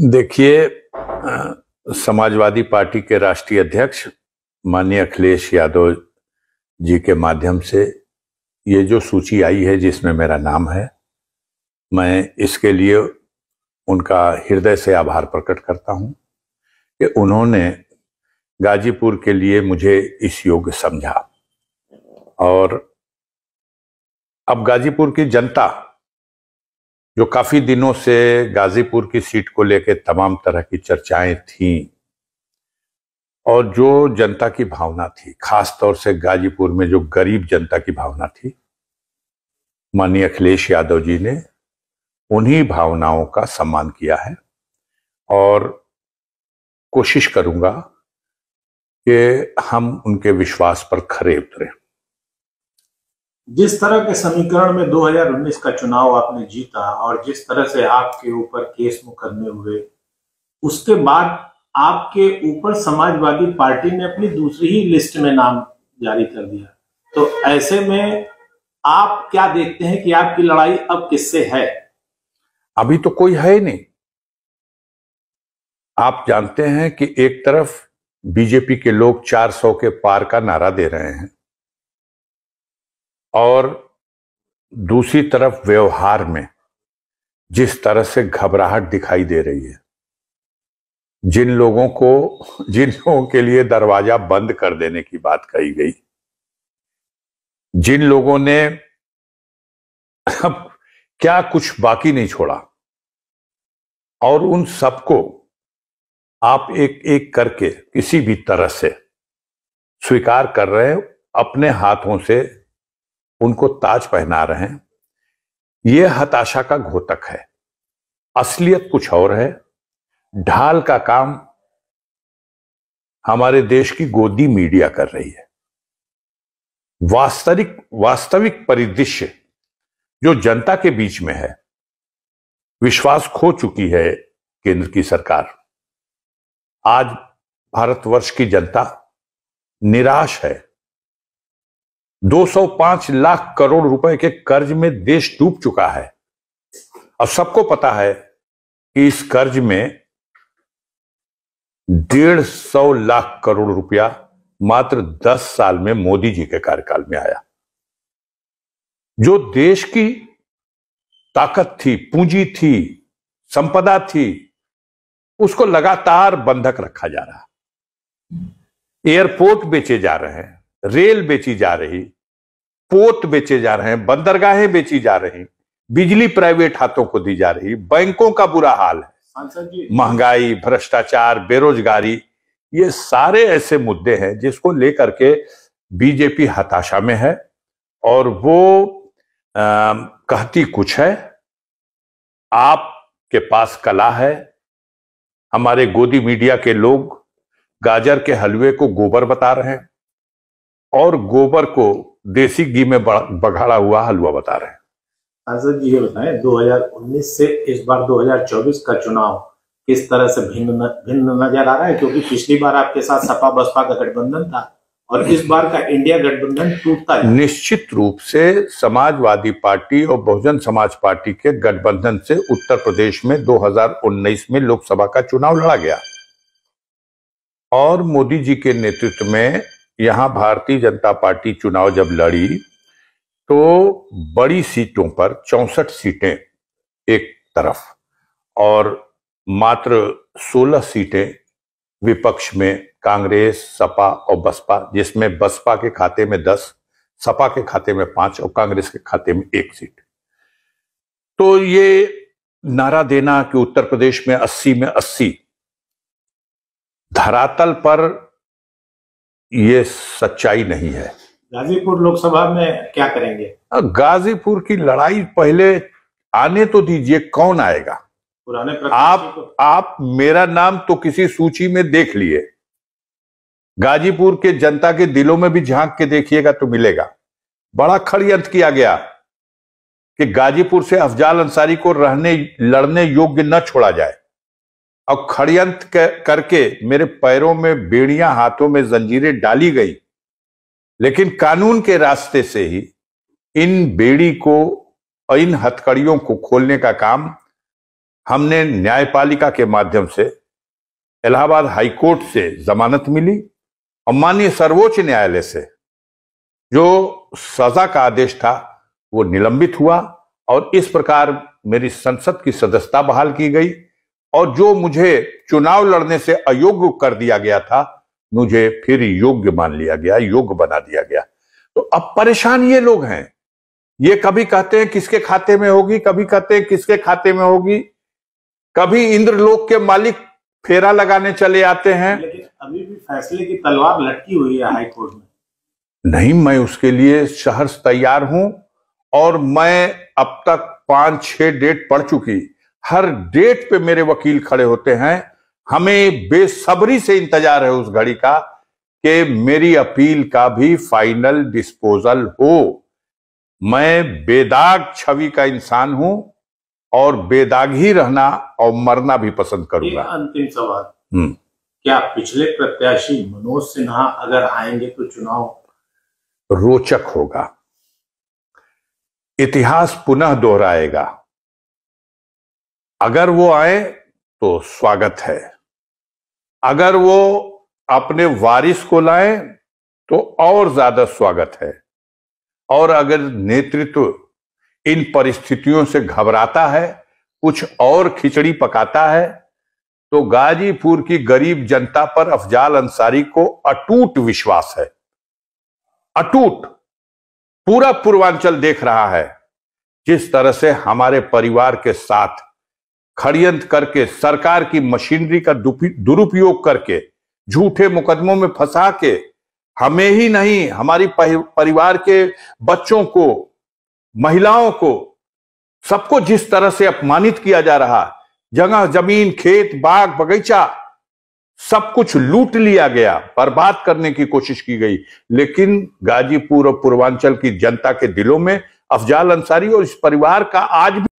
देखिए समाजवादी पार्टी के राष्ट्रीय अध्यक्ष माननीय अखिलेश यादव जी के माध्यम से ये जो सूची आई है जिसमें मेरा नाम है मैं इसके लिए उनका हृदय से आभार प्रकट करता हूं कि उन्होंने गाजीपुर के लिए मुझे इस योग्य समझा और अब गाजीपुर की जनता जो काफ़ी दिनों से गाजीपुर की सीट को लेकर तमाम तरह की चर्चाएं थीं और जो जनता की भावना थी खास तौर से गाजीपुर में जो गरीब जनता की भावना थी माननीय अखिलेश यादव जी ने उन्हीं भावनाओं का सम्मान किया है और कोशिश करूंगा कि हम उनके विश्वास पर खरे उतरें जिस तरह के समीकरण में 2019 का चुनाव आपने जीता और जिस तरह से आपके ऊपर केस मुकदमे हुए उसके बाद आपके ऊपर समाजवादी पार्टी ने अपनी दूसरी ही लिस्ट में नाम जारी कर दिया तो ऐसे में आप क्या देखते हैं कि आपकी लड़ाई अब किससे है अभी तो कोई है ही नहीं आप जानते हैं कि एक तरफ बीजेपी के लोग 400 के पार का नारा दे रहे हैं और दूसरी तरफ व्यवहार में जिस तरह से घबराहट दिखाई दे रही है जिन लोगों को जिन लोगों के लिए दरवाजा बंद कर देने की बात कही गई जिन लोगों ने अब क्या कुछ बाकी नहीं छोड़ा और उन सबको आप एक एक करके किसी भी तरह से स्वीकार कर रहे हैं अपने हाथों से उनको ताज पहना रहे हैं ये हताशा का घोतक है असलियत कुछ और है ढाल का काम हमारे देश की गोदी मीडिया कर रही है वास्तविक वास्तविक परिदृश्य जो जनता के बीच में है विश्वास खो चुकी है केंद्र की सरकार आज भारतवर्ष की जनता निराश है 205 लाख करोड़ रुपए के कर्ज में देश डूब चुका है और सबको पता है कि इस कर्ज में डेढ़ सौ लाख करोड़ रुपया मात्र 10 साल में मोदी जी के कार्यकाल में आया जो देश की ताकत थी पूंजी थी संपदा थी उसको लगातार बंधक रखा जा रहा एयरपोर्ट बेचे जा रहे हैं रेल बेची जा रही पोत बेचे जा रहे हैं बंदरगाहें बेची जा रही बिजली प्राइवेट हाथों को दी जा रही बैंकों का बुरा हाल है महंगाई भ्रष्टाचार बेरोजगारी ये सारे ऐसे मुद्दे हैं जिसको लेकर के बीजेपी हताशा में है और वो आ, कहती कुछ है आप के पास कला है हमारे गोदी मीडिया के लोग गाजर के हलवे को गोबर बता रहे हैं और गोबर को देसी घी में बघाड़ा हुआ हलवा बता रहे हैं सर जी ये बताए 2019 से इस बार 2024 का चुनाव किस तरह से भिन्न भिन्न नजर आ रहा है क्योंकि पिछली बार आपके साथ सपा बसपा का गठबंधन था और इस बार का इंडिया गठबंधन टूटता है निश्चित रूप से समाजवादी पार्टी और बहुजन समाज पार्टी के गठबंधन से उत्तर प्रदेश में 2019 में लोकसभा का चुनाव लड़ा गया और मोदी जी के नेतृत्व में यहां भारतीय जनता पार्टी चुनाव जब लड़ी तो बड़ी सीटों पर चौसठ सीटें एक तरफ और मात्र 16 सीटें विपक्ष में कांग्रेस सपा और बसपा जिसमें बसपा के खाते में 10 सपा के खाते में पांच और कांग्रेस के खाते में एक सीट तो ये नारा देना कि उत्तर प्रदेश में 80 में 80 धरातल पर ये सच्चाई नहीं है गाजीपुर लोकसभा में क्या करेंगे गाजीपुर की लड़ाई पहले आने तो दीजिए कौन आएगा पुराने आप आप मेरा नाम तो किसी सूची में देख लिए गाजीपुर के जनता के दिलों में भी झांक के देखिएगा तो मिलेगा बड़ा खड़यंत्र किया गया कि गाजीपुर से अफजाल अंसारी को रहने लड़ने योग्य न छोड़ा जाए और खड़यंत्र करके मेरे पैरों में बेड़िया हाथों में जंजीरें डाली गई लेकिन कानून के रास्ते से ही इन बेड़ी को और इन हथकड़ियों को खोलने का काम हमने न्यायपालिका के माध्यम से इलाहाबाद हाईकोर्ट से जमानत मिली और माननीय सर्वोच्च न्यायालय से जो सजा का आदेश था वो निलंबित हुआ और इस प्रकार मेरी संसद की सदस्यता बहाल की गई और जो मुझे चुनाव लड़ने से अयोग्य कर दिया गया था मुझे फिर योग्य मान लिया गया योग्य बना दिया गया तो अब परेशान ये लोग हैं ये कभी कहते हैं किसके खाते में होगी कभी कहते हैं किसके खाते में होगी कभी इंद्रलोक के मालिक फेरा लगाने चले आते हैं लेकिन अभी भी फैसले की तलवार लटकी हुई है हाईकोर्ट में नहीं मैं उसके लिए शहर तैयार हूं और मैं अब तक पांच छह डेट पढ़ चुकी हर डेट पे मेरे वकील खड़े होते हैं हमें बेसब्री से इंतजार है उस घड़ी का कि मेरी अपील का भी फाइनल डिस्पोजल हो मैं बेदाग छवि का इंसान हूं और बेदाग ही रहना और मरना भी पसंद करूंगा अंतिम सवाल हम्म। क्या पिछले प्रत्याशी मनोज सिन्हा अगर आएंगे तो चुनाव रोचक होगा इतिहास पुनः दोहराएगा अगर वो आए तो स्वागत है अगर वो अपने वारिस को लाए तो और ज्यादा स्वागत है और अगर नेतृत्व इन परिस्थितियों से घबराता है कुछ और खिचड़ी पकाता है तो गाजीपुर की गरीब जनता पर अफजाल अंसारी को अटूट विश्वास है अटूट पूरा पूर्वांचल देख रहा है जिस तरह से हमारे परिवार के साथ खड़ियंत करके सरकार की मशीनरी का दुरुपयोग करके झूठे मुकदमों में फंसा के हमें ही नहीं हमारी परिवार के बच्चों को महिलाओं को सबको जिस तरह से अपमानित किया जा रहा जगह जमीन खेत बाग बगीचा सब कुछ लूट लिया गया बर्बाद करने की कोशिश की गई लेकिन गाजीपुर और पूर्वांचल की जनता के दिलों में अफजाल अंसारी और इस परिवार का आज भी